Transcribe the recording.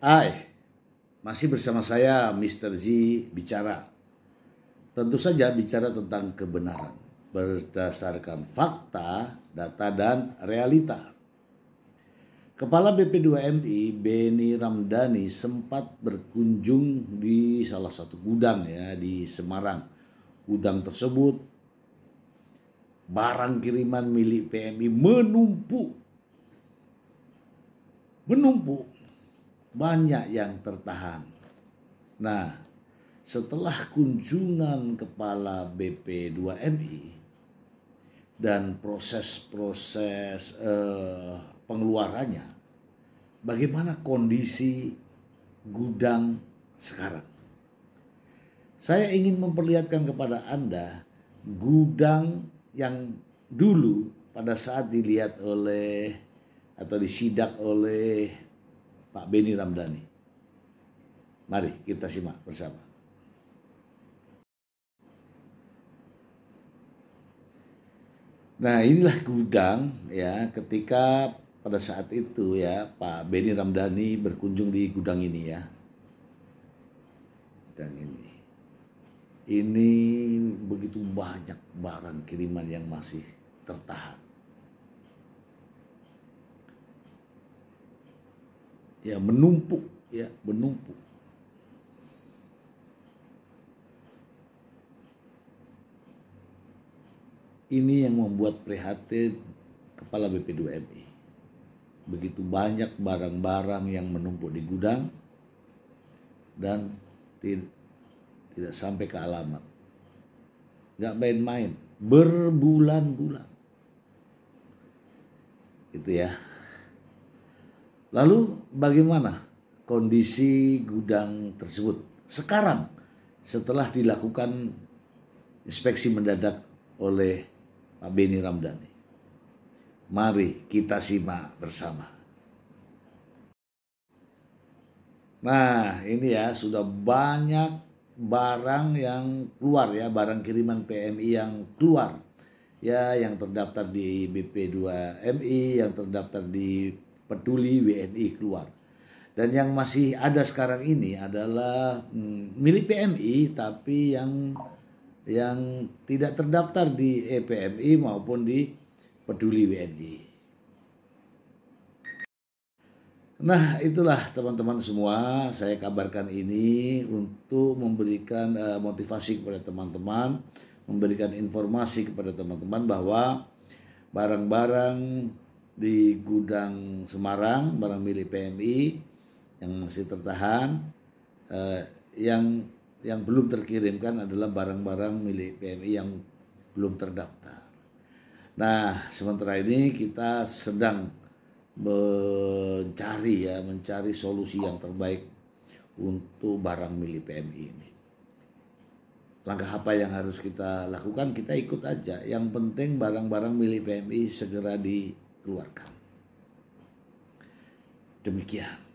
Hai, masih bersama saya Mr. Z bicara. Tentu saja bicara tentang kebenaran berdasarkan fakta, data, dan realita. Kepala BP2MI Beni Ramdhani sempat berkunjung di salah satu gudang ya di Semarang. Gudang tersebut barang kiriman milik PMI menumpuk. Menumpuk banyak yang tertahan. Nah, setelah kunjungan kepala BP2MI dan proses-proses eh, pengeluarannya, bagaimana kondisi gudang sekarang? Saya ingin memperlihatkan kepada Anda gudang yang dulu pada saat dilihat oleh atau disidak oleh Pak Beni Ramdhani. Mari kita simak bersama. Nah inilah gudang ya ketika pada saat itu ya Pak Beni Ramdhani berkunjung di gudang ini ya. Gudang ini. Ini begitu banyak barang kiriman yang masih tertahan. ya menumpuk ya menumpuk ini yang membuat prihatin kepala BP2MI begitu banyak barang-barang yang menumpuk di gudang dan tidak sampai ke alamat Gak main-main berbulan-bulan itu ya Lalu bagaimana kondisi gudang tersebut sekarang setelah dilakukan inspeksi mendadak oleh Pak Beni Ramdhani? Mari kita simak bersama. Nah, ini ya sudah banyak barang yang keluar ya, barang kiriman PMI yang keluar. Ya, yang terdaftar di BP2MI, yang terdaftar di peduli WNI keluar. Dan yang masih ada sekarang ini adalah hmm, milik PMI tapi yang yang tidak terdaftar di EPMI maupun di Peduli WNI. Nah, itulah teman-teman semua, saya kabarkan ini untuk memberikan uh, motivasi kepada teman-teman, memberikan informasi kepada teman-teman bahwa barang-barang di gudang Semarang barang milik PMI yang masih tertahan eh, yang yang belum terkirimkan adalah barang-barang milik PMI yang belum terdaftar. Nah, sementara ini kita sedang mencari ya, mencari solusi yang terbaik untuk barang milik PMI ini. Langkah apa yang harus kita lakukan? Kita ikut aja. Yang penting barang-barang milik PMI segera di keluarkan. Demikian